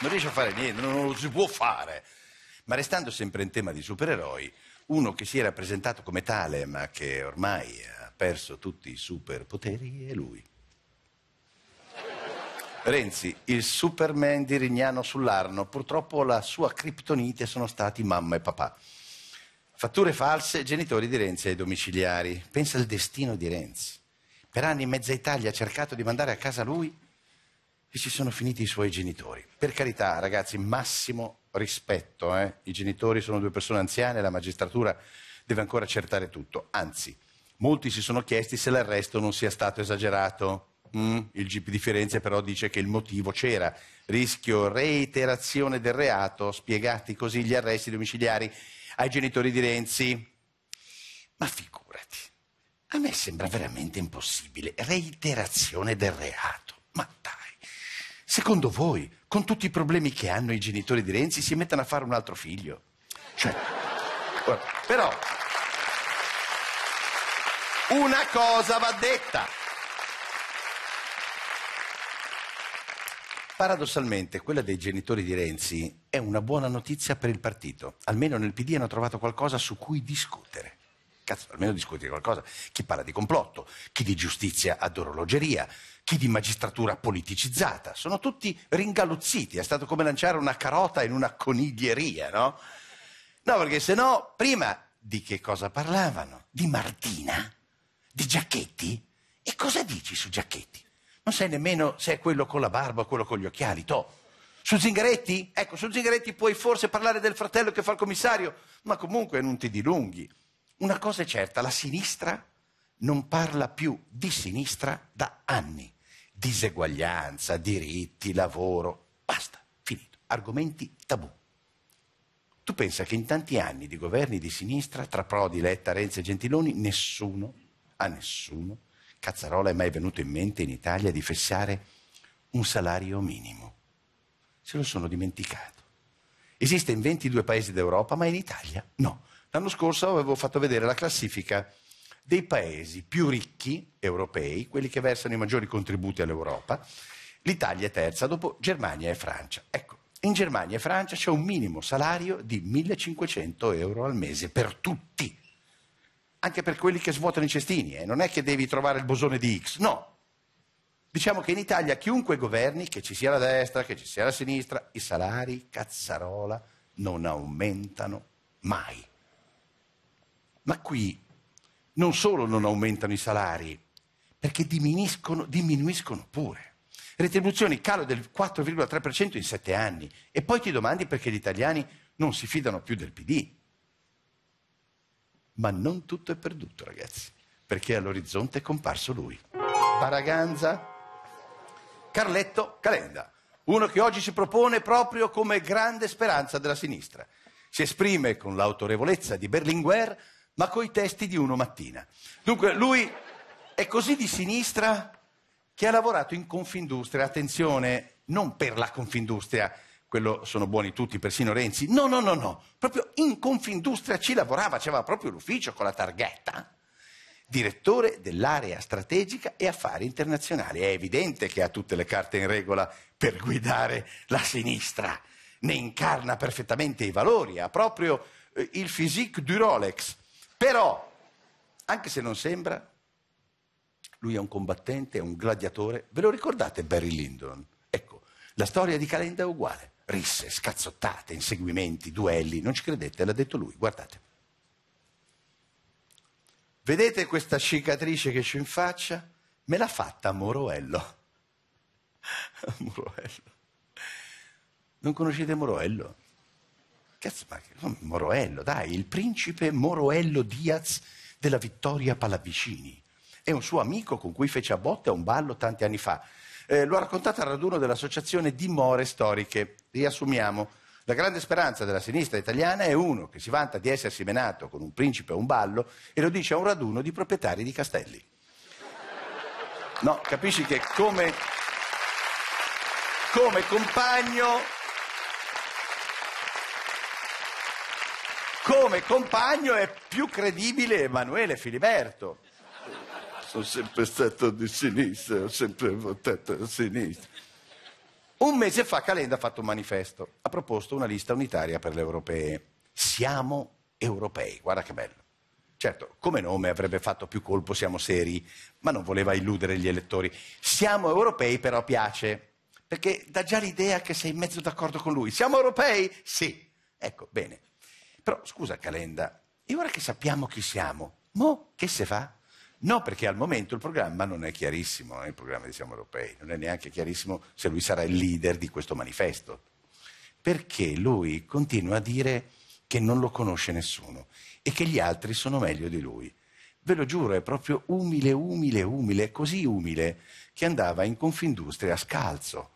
non riesce a fare niente, non lo si può fare. Ma restando sempre in tema di supereroi, uno che si era presentato come tale, ma che ormai ha perso tutti i superpoteri, è lui. Renzi, il Superman di Rignano sull'Arno, purtroppo la sua criptonite sono stati mamma e papà. Fatture false, genitori di Renzi ai domiciliari. Pensa al destino di Renzi. Per anni mezza Italia ha cercato di mandare a casa lui e ci sono finiti i suoi genitori. Per carità, ragazzi, massimo rispetto. Eh? I genitori sono due persone anziane, la magistratura deve ancora accertare tutto. Anzi, molti si sono chiesti se l'arresto non sia stato esagerato. Mm, il GP di Firenze però dice che il motivo c'era. Rischio reiterazione del reato, spiegati così gli arresti domiciliari ai genitori di Renzi. Ma figurati, a me sembra veramente impossibile. Reiterazione del reato. Secondo voi, con tutti i problemi che hanno i genitori di Renzi, si mettono a fare un altro figlio? Cioè, però, una cosa va detta. Paradossalmente, quella dei genitori di Renzi è una buona notizia per il partito. Almeno nel PD hanno trovato qualcosa su cui discutere. Cazzo, almeno discuti qualcosa. Chi parla di complotto, chi di giustizia ad orologeria, chi di magistratura politicizzata. Sono tutti ringaluzziti. È stato come lanciare una carota in una coniglieria, no? No, perché se no, prima di che cosa parlavano? Di Martina? Di Giacchetti? E cosa dici su Giacchetti? Non sai nemmeno se è quello con la barba o quello con gli occhiali, to. Su Zingaretti? Ecco, su Zingaretti puoi forse parlare del fratello che fa il commissario, ma comunque non ti dilunghi. Una cosa è certa, la sinistra non parla più di sinistra da anni. Diseguaglianza, diritti, lavoro, basta, finito. Argomenti tabù. Tu pensa che in tanti anni di governi di sinistra, tra Prodi, Letta, Renzi e Gentiloni, nessuno, a nessuno, Cazzarola è mai venuto in mente in Italia di fissare un salario minimo. Se lo sono dimenticato. Esiste in 22 paesi d'Europa, ma in Italia no. L'anno scorso avevo fatto vedere la classifica dei paesi più ricchi europei, quelli che versano i maggiori contributi all'Europa. L'Italia è terza, dopo Germania e Francia. Ecco, in Germania e Francia c'è un minimo salario di 1500 euro al mese per tutti, anche per quelli che svuotano i cestini. Eh. Non è che devi trovare il bosone di X, no. Diciamo che in Italia chiunque governi, che ci sia la destra, che ci sia la sinistra, i salari, cazzarola, non aumentano mai. Ma qui non solo non aumentano i salari, perché diminuiscono, diminuiscono pure. Retribuzioni calo del 4,3% in sette anni. E poi ti domandi perché gli italiani non si fidano più del PD. Ma non tutto è perduto, ragazzi, perché all'orizzonte è comparso lui. Baraganza, Carletto Calenda, uno che oggi si propone proprio come grande speranza della sinistra. Si esprime con l'autorevolezza di Berlinguer ma coi testi di uno mattina. Dunque, lui è così di sinistra che ha lavorato in Confindustria, attenzione, non per la Confindustria, quello sono buoni tutti, persino Renzi, no, no, no, no, proprio in Confindustria ci lavorava, c'era proprio l'ufficio con la targhetta, direttore dell'area strategica e affari internazionali. È evidente che ha tutte le carte in regola per guidare la sinistra, ne incarna perfettamente i valori, ha proprio eh, il physique du Rolex. Però, anche se non sembra, lui è un combattente, è un gladiatore. Ve lo ricordate Barry Lyndon? Ecco, la storia di Calenda è uguale. Risse, scazzottate, inseguimenti, duelli. Non ci credete, l'ha detto lui, guardate. Vedete questa cicatrice che c'è in faccia? Me l'ha fatta Moroello. Moroello. Non conoscete Moroello? Cazzo, ma no, Moroello, dai, il principe Moroello Diaz della Vittoria Pallavicini. È un suo amico con cui fece a botte a un ballo tanti anni fa. Eh, lo ha raccontato al raduno dell'associazione Dimore Storiche. Riassumiamo. La grande speranza della sinistra italiana è uno che si vanta di essersi menato con un principe a un ballo e lo dice a un raduno di proprietari di castelli. No, capisci che come, come compagno come compagno è più credibile Emanuele Filiberto. Sono sempre stato di sinistra, ho sempre votato a sinistra. Un mese fa Calenda ha fatto un manifesto, ha proposto una lista unitaria per le europee. Siamo europei, guarda che bello. Certo, come nome avrebbe fatto più colpo, siamo seri, ma non voleva illudere gli elettori. Siamo europei però piace, perché dà già l'idea che sei in mezzo d'accordo con lui. Siamo europei? Sì. Ecco, bene. Però scusa Calenda, e ora che sappiamo chi siamo, mo che se fa? No, perché al momento il programma non è chiarissimo, non eh, il programma di Siamo Europei, non è neanche chiarissimo se lui sarà il leader di questo manifesto, perché lui continua a dire che non lo conosce nessuno e che gli altri sono meglio di lui. Ve lo giuro, è proprio umile, umile, umile, così umile che andava in Confindustria scalzo